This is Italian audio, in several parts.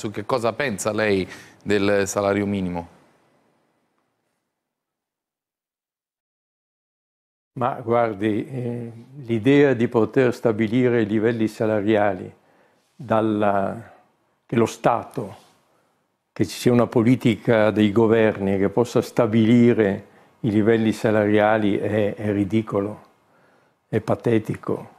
Su che cosa pensa lei del salario minimo? Ma guardi, eh, l'idea di poter stabilire i livelli salariali dalla, che Stato, che ci sia una politica dei governi che possa stabilire i livelli salariali è, è ridicolo, è patetico.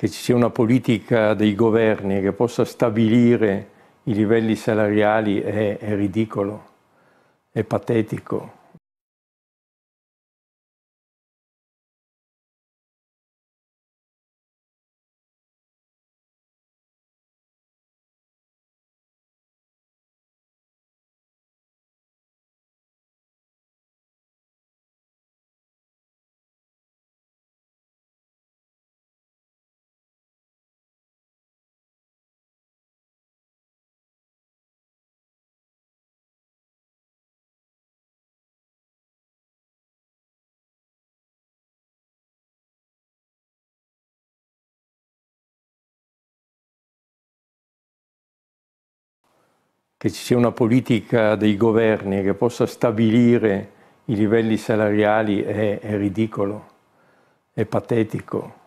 che ci sia una politica dei governi che possa stabilire i livelli salariali è, è ridicolo, è patetico. che ci sia una politica dei governi che possa stabilire i livelli salariali è, è ridicolo, è patetico.